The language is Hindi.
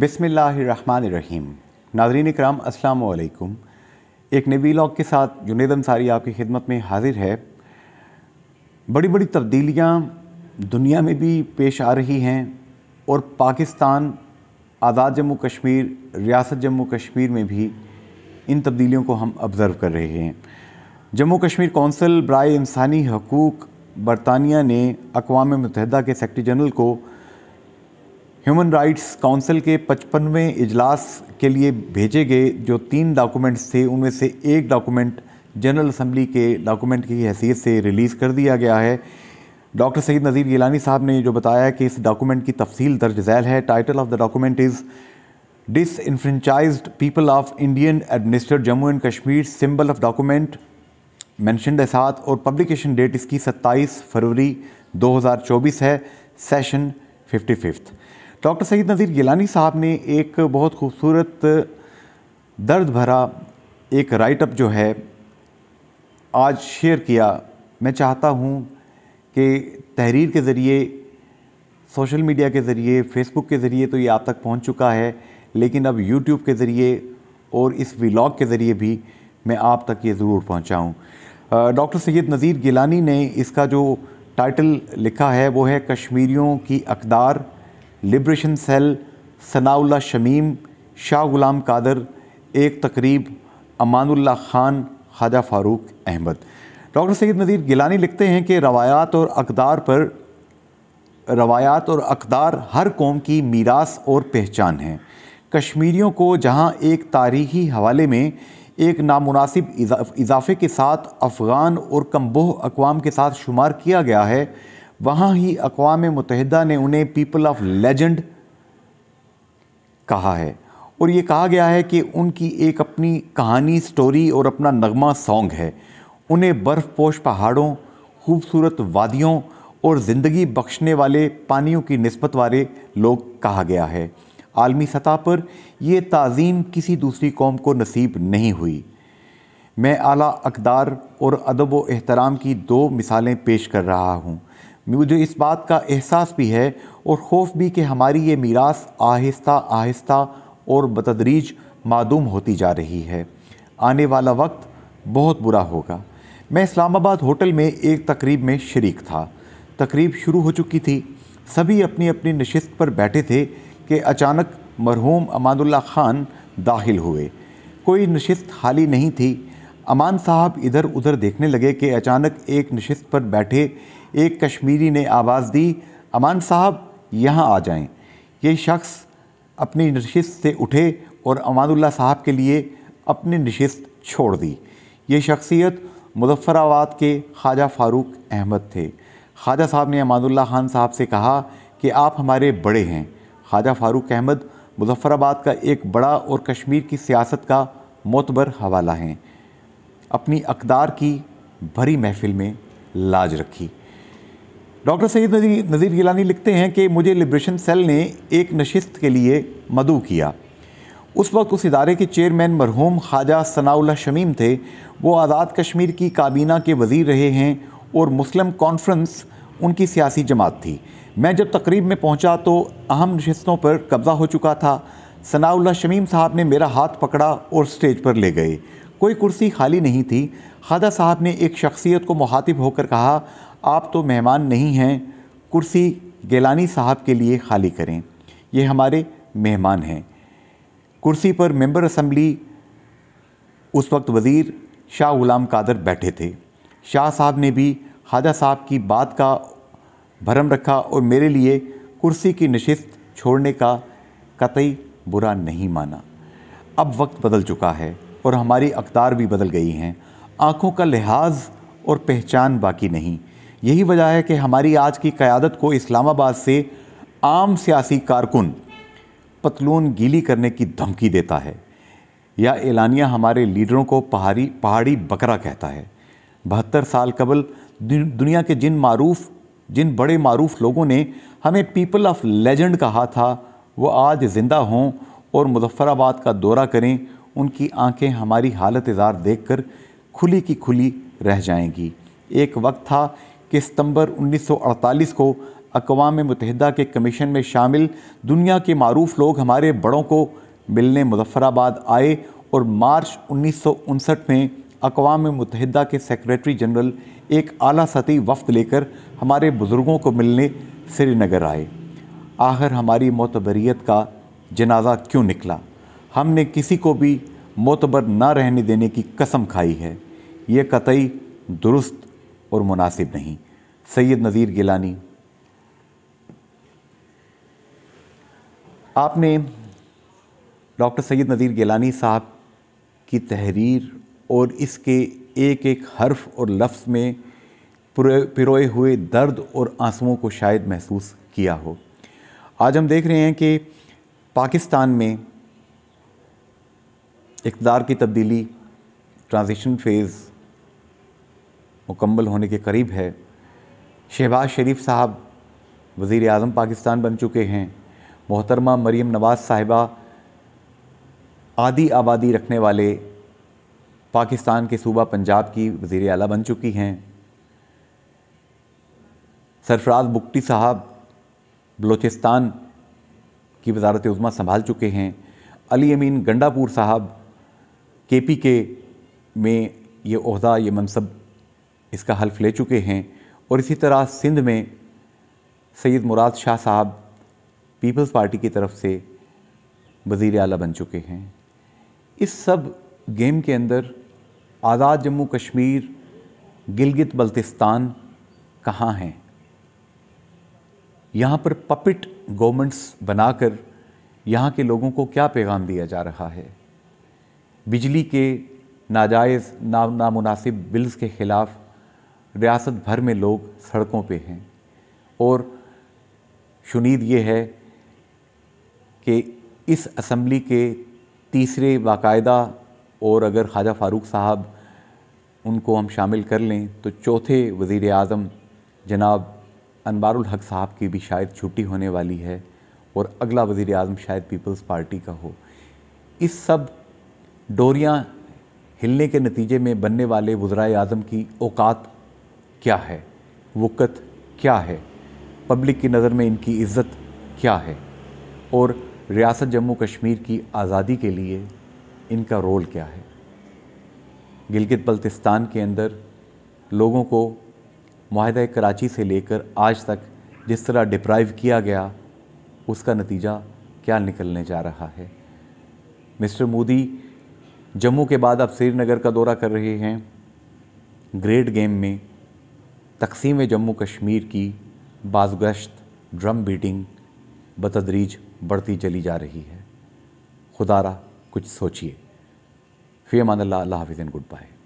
बिसमीम नाजरीन कराम असलकुम एक नबी लॉग के साथ जुनेद अंसारी आपकी खिदमत में हाजिर है बड़ी बड़ी तब्दीलियाँ दुनिया में भी पेश आ रही हैं और पाकिस्तान आज़ाद जम्मू कश्मीर रियासत जम्मू कश्मीर में भी इन तब्दीलियों को हम ऑब्ज़र्व कर रहे हैं जम्मू कश्मीर कौंसल ब्राय इंसानी हकूक़ बरतानिया ने अकवा मतहदा के सेक्रटरी जनरल को ह्यूमन राइट्स काउंसिल के पचपनवें इजलास के लिए भेजे गए जो तीन डॉक्यूमेंट्स थे उनमें से एक डॉक्यूमेंट जनरल असम्बली के डॉक्यूमेंट की हैसियत से रिलीज़ कर दिया गया है डॉक्टर सईद नज़ीर गिलानी साहब ने जो बताया कि इस डॉक्यूमेंट की तफसील दर्ज झैल है title of the document is disenfranchise people of Indian administer Jammu and Kashmir symbol of document mention साथ और पब्लिकेशन डेट इसकी 27 फरवरी 2024 है session fifty fifth doctor Syed Nazir Gilani साहब ने एक बहुत खूबसूरत दर्द भरा एक राइटअप जो है आज शेयर किया मैं चाहता हूँ कि तहरीर के ज़रिए सोशल मीडिया के ज़रिए फेसबुक के ज़रिए तो ये आप तक पहुँच चुका है लेकिन अब यूट्यूब के ज़रिए और इस व्लॉग के ज़रिए भी मैं आप तक ये ज़रूर पहुँचाऊँ डॉक्टर सैद नज़ीर गिलानी ने इसका जो टाइटल लिखा है वो है कश्मीरियों की अकदार लिब्रेशन सेल सनाउल्ला शमीम शाह गुलाम कादर एक तकरीब अमानुल्ला ख़ान ख्वाजा फ़ारूक अहमद डॉक्टर सैद नदीर गिलानी लिखते हैं कि रवायात और अकदार पर रवायात और अकदार हर कौम की मीरास और पहचान हैं कश्मीरियों को जहाँ एक तारीखी हवाले में एक नामुनासिब इजाफे के साथ अफ़गान और कम्बोह अकवाम के साथ शुमार किया गया है वहाँ ही अकवा मुतहदा ने उन्हें पीपल ऑफ लेजेंड कहा है और ये कहा गया है कि उनकी एक अपनी कहानी स्टोरी और अपना नगमा सॉन्ग है उन्हें बर्फ़पोश पहाड़ों खूबसूरत वादियों और ज़िंदगी बख्शने वाले पानियों की नस्बत वाले लोग कहा गया है आलमी सतह पर यह तज़ीम किसी दूसरी कौम को नसीब नहीं हुई मैं आला अकदार और अदब व अहतराम की दो मिसालें पेश कर रहा हूँ मुझे इस बात का एहसास भी है और खौफ भी कि हमारी ये मीरास आहिस्ता आहिस्ता और बतदरीज मादूम होती जा रही है आने वाला वक्त बहुत बुरा होगा मैं इस्लामाबाद होटल में एक तकरीब में शरीक था तकरीब शुरू हो चुकी थी सभी अपनी अपनी नशस्त पर बैठे थे कि अचानक मरहूम अमानुल्ला ख़ान दाखिल हुए कोई नशस्त खाली नहीं थी अमान साहब इधर उधर देखने लगे कि अचानक एक नशस्त पर बैठे एक कश्मीरी ने आवाज़ दी अमान साहब यहाँ आ जाएं। ये शख्स अपनी नशिस्त से उठे और अमानुल्ला साहब के लिए अपनी नशिस्त छोड़ दी ये शख्सियत मुजफ़राबाद के ख्वाजा फ़ारूक अहमद थे ख्वाजा साहब ने अमानुल्ला खान साहब से कहा कि आप हमारे बड़े हैं ख्वाजा फ़ारूक अहमद मुजफ़राबाद का एक बड़ा और कश्मीर की सियासत का मोतबर हवाला हैं अपनी अकदार की भरी महफिल में लाज रखी डॉक्टर सईद नजीर नज़ीर गिलानी लिखते हैं कि मुझे लिब्रेशन सेल ने एक नशस्त के लिए मदु किया उस वक्त उस इदारे के चेयरमैन मरहूम ख्वाजा सनाउल शमीम थे वो आज़ाद कश्मीर की काबीना के वज़ी रहे हैं और मुस्लिम कॉन्फ्रेंस उनकी सियासी जमात थी मैं जब तकरीब में पहुंचा तो अहम नशस्तों पर कब्ज़ा हो चुका था सनाउल्ला शमीम साहब ने मेरा हाथ पकड़ा और स्टेज पर ले गए कोई कुर्सी खाली नहीं थी खादा साहब ने एक शख्सियत को मुखातिब होकर कहा आप तो मेहमान नहीं हैं कुर्सी गेलानी साहब के लिए खाली करें ये हमारे मेहमान हैं कुर्सी पर मेंबर असम्बली उस वक्त वज़ीर शाह गुलाम कादर बैठे थे शाह साहब ने भी खाजा साहब की बात का भरम रखा और मेरे लिए कुर्सी की नशस्त छोड़ने का कतई बुरा नहीं माना अब वक्त बदल चुका है और हमारी अकदार भी बदल गई हैं आँखों का लिहाज और पहचान बाकी नहीं यही वजह है कि हमारी आज की क़्यादत को इस्लामाबाद से आम सियासी कारकुन पतलून गीली करने की धमकी देता है या एलानिया हमारे लीडरों को पहाड़ी पहाड़ी बकरा कहता है बहत्तर साल कबल दुनिया के जिन मारूफ जिन बड़े मारूफ लोगों ने हमें पीपल ऑफ लेजेंड कहा था वो आज ज़िंदा हों और मुजफ़राबाद का दौरा करें उनकी आंखें हमारी हालत इजार देख कर खुली की खुली रह जाएंगी एक वक्त था कि सितंबर 1948 को अकवा मुतहदा के कमीशन में शामिल दुनिया के मरूफ लोग हमारे बड़ों को मिलने मुजफ्फराबाद आए और मार्च उन्नीस में अकवा मुतहदा के सेक्रेटरी जनरल एक अली सती वफ्द लेकर हमारे बुज़ुर्गों को मिलने श्रीनगर आए आखिर हमारी मोतबरीत का जनाजा क्यों निकला हमने किसी को भी मोतबर ना रहने देने की कसम खाई है ये कतई दुरुस्त और मुनासिब नहीं सैयद नज़ीर गिलानी आपने डॉक्टर सैयद नज़ीर गिलानी साहब की तहरीर और इसके एक एक हर्फ और लफ्ज़ में पिरोए हुए दर्द और आंसुओं को शायद महसूस किया हो आज हम देख रहे हैं कि पाकिस्तान में इकदार की तब्दीली ट्रांजिशन फेज़ मुकम्मल होने के करीब है शहबाज शरीफ साहब वज़ी अजम पाकिस्तान बन चुके हैं मोहतरमा मरीम नवाज़ साहिबा आदि आबादी रखने वाले पाकिस्तान के सूबा पंजाब की वज़ी अला बन चुकी हैं सरफराज बुगटी साहब बलोचिस्तान की वजारत उज़मा संभाल चुके हैं अली अमीन गंडापुर साहब के पी के में ये अहदा ये मनसब इसका हल्फ ले चुके हैं और इसी तरह सिंध में सैद मुराद शाह साहब पीपल्स पार्टी की तरफ से वज़ी अला बन चुके हैं इस सब गेम के अंदर आज़ाद जम्मू कश्मीर गिलगित बल्तिस्तान कहाँ हैं यहाँ पर पपिट गवर्नमेंट्स बनाकर यहाँ के लोगों को क्या पैगाम दिया जा रहा है बिजली के नाजायज़ ना नामुनासिब बिल्स के ख़िलाफ़ रियासत भर में लोग सड़कों पे हैं और शुनीद ये है कि इस असम्बली के तीसरे बाकायदा और अगर ख्वाजा फ़ारूक साहब उनको हम शामिल कर लें तो चौथे वज़ी अजम जनाब अनबारक हक साहब की भी शायद छुट्टी होने वाली है और अगला वज़ी अजम शायद पीपल्स पार्टी का हो इस सब डोरियाँ हिलने के नतीजे में बनने वाले वज़रा अजम की औकात क्या है वक़्त क्या है पब्लिक की नज़र में इनकी इज़्ज़त क्या है और रियासत जम्मू कश्मीर की आज़ादी के लिए इनका रोल क्या है गिलगित बल्तिस्तान के अंदर लोगों को माहदा कराची से लेकर आज तक जिस तरह डिप्राइव किया गया उसका नतीजा क्या निकलने जा रहा है मिस्टर मोदी जम्मू के बाद अब श्रीनगर का दौरा कर रहे हैं ग्रेट गेम में तकसीम जम्मू कश्मीर की बाजगश्त ड्रम बीटिंग बतदरीज बढ़ती चली जा रही है खुदारा कुछ सोचिए फ़ी अल्लाह हाफिज़ गुड बाय